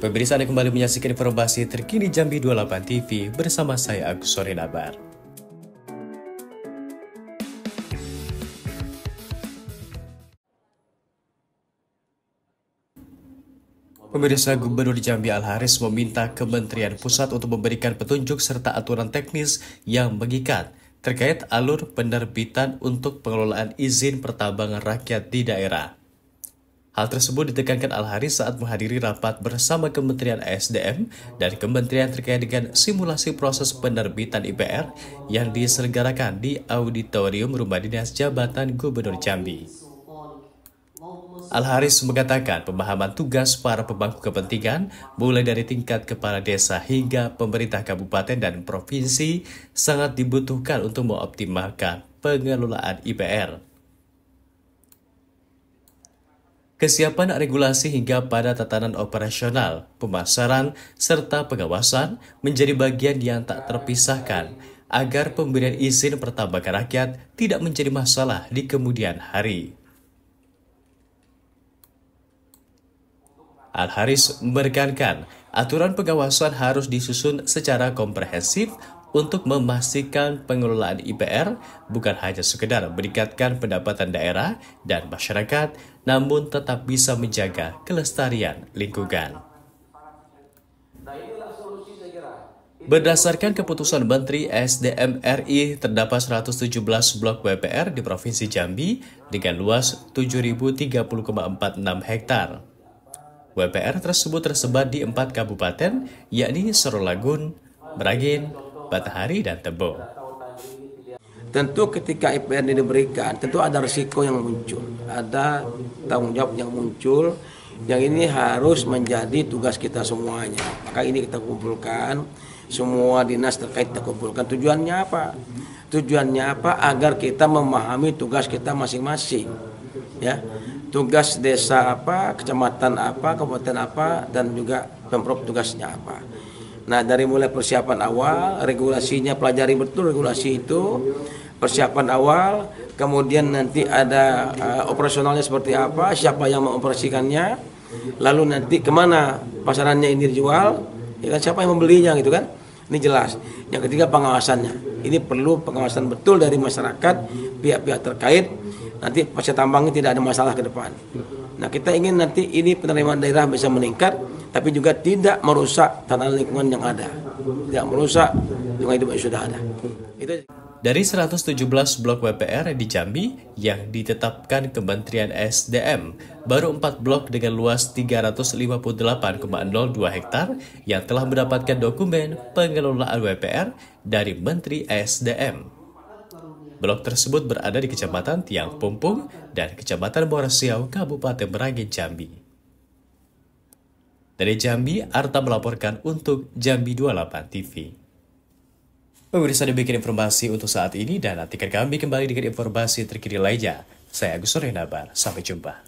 Pemirsa Anda kembali menyaksikan informasi terkini Jambi 28 TV bersama saya Agus Sorinabar. Pemirsa Gubernur Jambi Al Haris meminta Kementerian Pusat untuk memberikan petunjuk serta aturan teknis yang mengikat terkait alur penerbitan untuk pengelolaan izin pertambangan rakyat di daerah. Hal tersebut ditekankan Al-Hari saat menghadiri rapat bersama Kementerian ASDM dan Kementerian terkait dengan simulasi proses penerbitan IPR yang diselenggarakan di Auditorium Rumah Dinas Jabatan Gubernur Jambi. Al-Haris mengatakan pemahaman tugas para pemangku kepentingan mulai dari tingkat kepala desa hingga pemerintah kabupaten dan provinsi sangat dibutuhkan untuk mengoptimalkan pengelolaan IPR. kesiapan regulasi hingga pada tatanan operasional, pemasaran, serta pengawasan menjadi bagian yang tak terpisahkan agar pemberian izin pertambangan rakyat tidak menjadi masalah di kemudian hari. Al-Haris menekankan, aturan pengawasan harus disusun secara komprehensif untuk memastikan pengelolaan IPR bukan hanya sekedar meningkatkan pendapatan daerah dan masyarakat, namun tetap bisa menjaga kelestarian lingkungan. Berdasarkan keputusan Menteri SDM RI, terdapat 117 blok WPR di Provinsi Jambi dengan luas 7.030,46 hektar. WPR tersebut tersebar di empat kabupaten, yakni Serolagun, Beragin, Batahari, dan Tebo. Tentu ketika IPN ini diberikan, tentu ada risiko yang muncul, ada tanggung jawab yang muncul, yang ini harus menjadi tugas kita semuanya. Maka ini kita kumpulkan, semua dinas terkait kita kumpulkan. Tujuannya apa? Tujuannya apa? Agar kita memahami tugas kita masing-masing. Ya, tugas desa apa, kecamatan apa, kabupaten apa, dan juga pemprov tugasnya apa. Nah dari mulai persiapan awal, regulasinya pelajari betul regulasi itu, persiapan awal, kemudian nanti ada uh, operasionalnya seperti apa, siapa yang mengoperasikannya, lalu nanti kemana pasarannya ini dijual, ya kan siapa yang membelinya gitu kan, ini jelas. Yang ketiga pengawasannya, ini perlu pengawasan betul dari masyarakat, pihak-pihak terkait, nanti pasca tambangnya tidak ada masalah ke depan. Nah kita ingin nanti ini penerimaan daerah bisa meningkat tapi juga tidak merusak tatanan lingkungan yang ada tidak merusak lingkungan hidup yang sudah ada itu dari 117 blok WPR di Jambi yang ditetapkan Kementerian SDM, baru 4 blok dengan luas 358,02 hektar yang telah mendapatkan dokumen pengelolaan WPR dari Menteri SDM. Blok tersebut berada di Kecamatan Tiang Pumpung dan Kecamatan Borasiau, Kabupaten Merangin, Jambi. Dari Jambi, Arta melaporkan untuk Jambi 28 TV. Pemirsa demikian informasi untuk saat ini dan nantikan kami kembali dengan informasi terkini lainnya. Saya Agus Renabar, sampai jumpa.